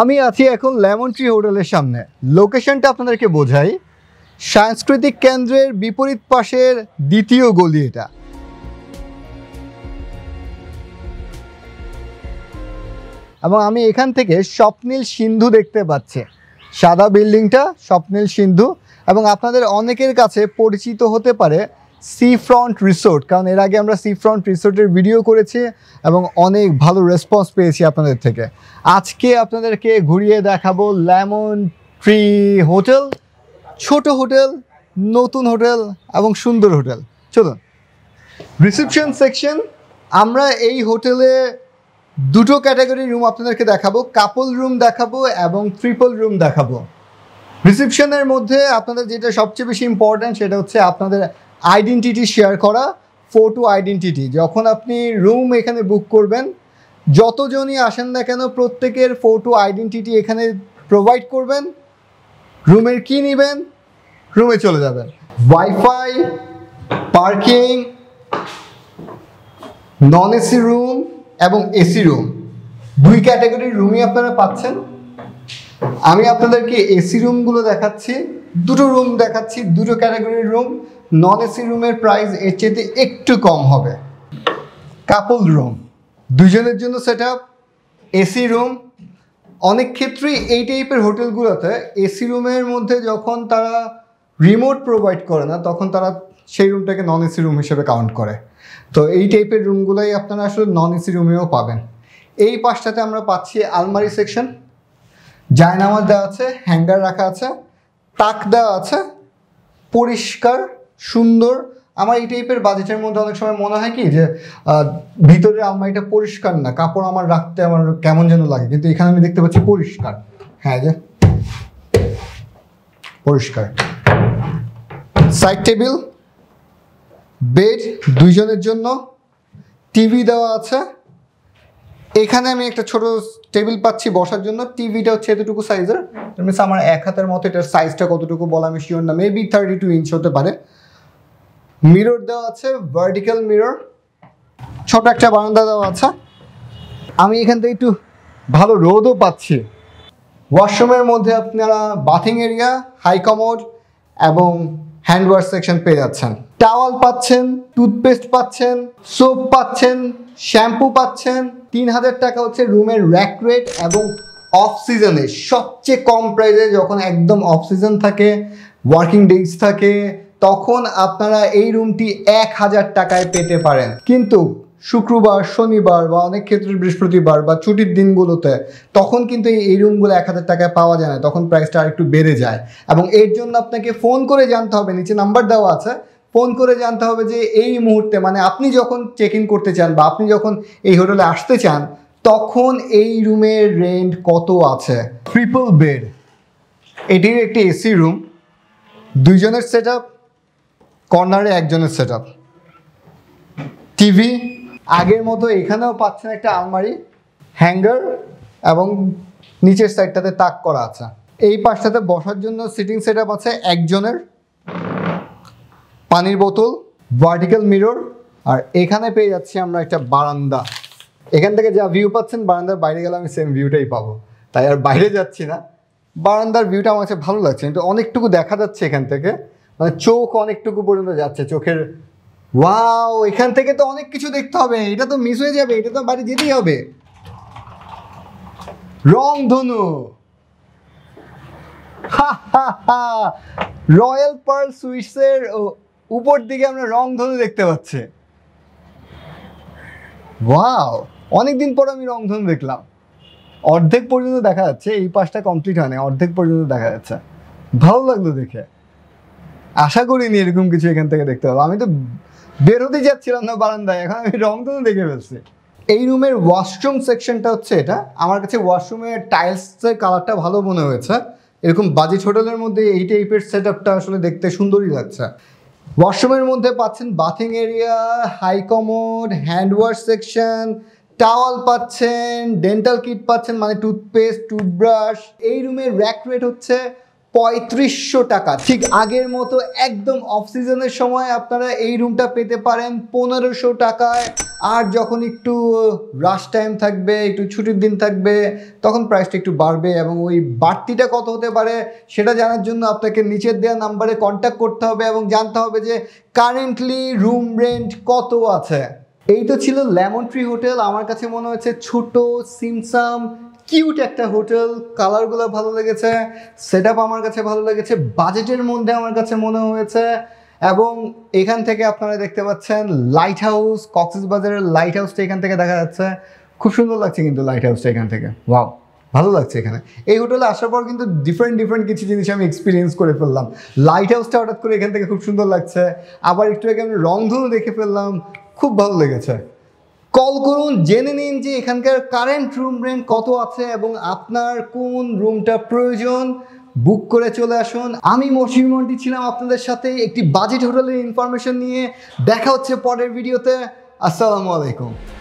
আমি আছি এখন লেমন ট্রি হোটেলের সামনে লোকেশনটা আপনাদেরকে বোঝাই সাংস্কৃতিক কেন্দ্রের বিপরীত পাশের দ্বিতীয় গলি এটা এবং আমি এখান থেকে স্বপ্নীল সিন্ধু দেখতে পাচ্ছি সাদা বিল্ডিংটা স্বপ্নীল সিন্ধু এবং আপনাদের অনেকের কাছে পরিচিত হতে পারে সি ফ্রন্ট রিসোর্ট কারণ এর আগে আমরা সি ফ্রন্ট রিসোর্টের ভিডিও করেছি এবং অনেক ভালো রেসপন্স পেয়েছি আপনাদের থেকে আজকে আপনাদেরকে ঘুরিয়ে দেখাবো লেমন ট্রি হোটেল ছোট হোটেল নতুন হোটেল এবং সুন্দর হোটেল চলুন রিসেপশন সেকশন আমরা এই হোটেলে দুটো ক্যাটাগরি রুম আপনাদেরকে দেখাবো কাপল রুম দেখাবো এবং ট্রিপল রুম দেখাবো রিসেপশনের মধ্যে আপনাদের যেটা সবচেয়ে বেশি ইম্পর্ট্যান্ট সেটা হচ্ছে আপনাদের আইডেন্টিটি শেয়ার করা ফোটো আইডেন্টিটি যখন আপনি রুম এখানে বুক করবেন যতজনই আসেন না কেন প্রত্যেকের ফোটো আইডেন্টিটি এখানে প্রোভাইড করবেন রুমের কি নেবেন রুমে চলে যাবেন wifi parking non AC room এবং এসি রুম দুই ক্যাটাগরির রুমই আপনারা পাচ্ছেন আমি আপনাদেরকে এসি রুমগুলো দেখাচ্ছি দুটো রুম দেখাচ্ছি দুটো ক্যাটাগরির রুম নন এসি রুমের প্রাইস এর চেয়ে একটু কম হবে কাপল রুম দুজনের জন্য সেট আপ এসি রুম অনেক ক্ষেত্রেই এই টাইপের হোটেলগুলোতে এসি রুমের মধ্যে যখন তারা রিমোট প্রোভাইড করে না তখন তারা সেই রুমটাকে নন এসি রুম হিসেবে কাউন্ট করে তো এই টাইপের রুমগুলোই আপনারা আসলে নন এসি রুমেও পাবেন এই পাশটাতে আমরা পাচ্ছি আলমারি সেকশন জায়নামাজ দেওয়া আছে হ্যাঙ্গার রাখা আছে তাক দেওয়া আছে পরিষ্কার সুন্দর আমার এই টাইপের বাজেটের মধ্যে অনেক সময় মনে হয় কি যে ভিতরে আমার এটা পরিষ্কার না কাপড় আমার রাখতে আমার কেমন যেন লাগে কিন্তু এখানে আমি দেখতে পাচ্ছি পরিষ্কার হ্যাঁ যে পরিষ্কার সাইড টেবিল বেড দুইজনের জন্য টিভি দেওয়া আছে এখানে আমি একটা ছোট টেবিল পাচ্ছি বসার জন্য টিভিটা হচ্ছে এতটুকু সাইজের মিনস আমার এক হাতের মতো এটার সাইজটা কতটুকু বলা আমি শিওর না মেবি থার্টি টু ইঞ্চ হতে পারে মিরর দেওয়া আছে ভার্টিক্যাল মিরর ছোট একটা বারান্দা দেওয়া আছে আমি এখান থেকে একটু ভালো রোদও পাচ্ছি ওয়াশরুমের মধ্যে আপনারা বাথিং এরিয়া হাই কমোড এবং হ্যান্ড ওয়াশ সেকশন পেয়ে যাচ্ছেন টাওয়াল পাচ্ছেন টুথপেস্ট পাচ্ছেন সোপ পাচ্ছেন শ্যাম্পু পাচ্ছেন তিন হাজার টাকা হচ্ছে রুমের র্যাক রেট এবং অফ সিজনে সবচেয়ে কম প্রাইসে যখন একদম অফ সিজন থাকে ওয়ার্কিং ডেস থাকে তখন আপনারা এই রুমটি এক হাজার টাকায় পেতে পারেন কিন্তু শুক্রবার শনিবার বা অনেক ক্ষেত্রে বৃহস্পতিবার বা ছুটির দিনগুলোতে তখন কিন্তু এই রুমগুলো এক হাজার টাকায় পাওয়া যায় না তখন প্রাইসটা আর একটু বেড়ে যায় এবং এর জন্য আপনাকে ফোন করে জানতে হবে নিচে নাম্বার দেওয়া আছে ফোন করে জানতে হবে যে এই মুহূর্তে মানে আপনি যখন চেক ইন করতে চান বা আপনি যখন এই হোটেলে আসতে চান তখন এই রুমের রেন্ট কত আছে ট্রিপল বেড এটির একটি এসি রুম দুইজনের সেট আপ কর্নারে একজনের সেট আপ টিভি আগের মতো এখানেও পাচ্ছেন একটা আলমারি হ্যাঙ্গার এবং নিচের সাইডটাতে তাক করা আছে এই পাশটাতে বসার জন্য সিটিং সেট আছে একজনের পানির বোতল ভার্টিক্যাল মিরর আর এখানে পেয়ে যাচ্ছি আমরা একটা বারান্দা এখান থেকে যা ভিউ পাচ্ছেন বারান্দার বাইরে গেলে আমি সেম ভিউটাই পাবো তাই আর বাইরে যাচ্ছি না বারান্দার ভিউটা আমার কাছে ভালো লাগছে কিন্তু অনেকটুকু দেখা যাচ্ছে এখান থেকে মানে চোখ অনেকটুকু পর্যন্ত যাচ্ছে চোখের ওয়াও এখান থেকে তো অনেক কিছু দেখতে হবে এটা তো মিস হয়ে যাবে এটা তো বাড়ি যেতেই হবে রং ধনু রয়্যাল পার্ল সুইটসের উপর দিকে আমরা রংধনু দেখতে পাচ্ছি ওয়াও অনেকদিন পর আমি রংধনু দেখলাম অর্ধেক পর্যন্ত দেখা যাচ্ছে এই পাশটা কমপ্লিট হয় না অর্ধেক পর্যন্ত দেখা যাচ্ছে ভালো লাগলো দেখে আশা করিনি এরকম কিছু এখান থেকে দেখতে পাবো আমি তো বের হতে যাচ্ছিলাম না বারান্দায় এখন আমি রংধনু দেখে ফেলছি এই রুমের ওয়াশরুম সেকশনটা হচ্ছে এটা আমার কাছে ওয়াশরুমের টাইলসের কালারটা ভালো মনে হয়েছে এরকম বাজেট হোটেলের মধ্যে এই টাইপের সেট আসলে দেখতে সুন্দরই লাগছে ওয়াশরুমের মধ্যে পাচ্ছেন bathing area high commode hand wash section towel পাচ্ছেন ডেন্টাল কিট পাচ্ছেন মানে টুথপেস্ট টুথব্রাশ এই রুমের র্যাক রেট হচ্ছে পঁয়ত্রিশশো টাকা ঠিক আগের মতো একদম অফ সিজনের সময় আপনারা এই রুমটা পেতে পারেন পনেরোশো টাকায় আর যখন একটু রাশ টাইম থাকবে একটু ছুটির দিন থাকবে তখন প্রাইসটা একটু বাড়বে এবং ওই বাড়তিটা কত হতে পারে সেটা জানার জন্য আপনাকে নিচের দেওয়া নাম্বারে কন্ট্যাক্ট করতে হবে এবং জানতে হবে যে কারেন্টলি রুম রেন্ট কত আছে এই তো ছিল লেমন ট্রি হোটেল আমার কাছে মনে হচ্ছে ছোট সিমসাম কিউট একটা হোটেল কালারগুলো ভালো লেগেছে সেট আমার কাছে ভালো লেগেছে বাজেটের মধ্যে আমার কাছে মনে হয়েছে এবং এখান থেকে আপনারা দেখতে পাচ্ছেন লাইট হাউস কক্সেস বাজারের লাইট হাউসটা এখান থেকে দেখা যাচ্ছে খুব সুন্দর লাগছে কিন্তু লাইট হাউসটা এখান থেকে ওয়াও ভালো লাগছে এখানে এই হোটেলে আসার পর কিন্তু ডিফারেন্ট ডিফারেন্ট কিছু জিনিস আমি এক্সপিরিয়েন্স করে ফেললাম লাইট হাউসটা হঠাৎ করে এখান থেকে খুব সুন্দর লাগছে আবার একটু আগে আমি রংধনু দেখে ফেললাম খুব ভালো লেগেছে কল করুন জেনে নিন যে এখানকার কারেন্ট রুম রেন্ট কত আছে এবং আপনার কোন রুমটা প্রয়োজন বুক করে চলে আসুন আমি মসির মন্ডি ছিলাম আপনাদের সাথে একটি বাজেট হোটেলের ইনফরমেশন নিয়ে দেখা হচ্ছে পরের ভিডিওতে আসসালামু আলাইকুম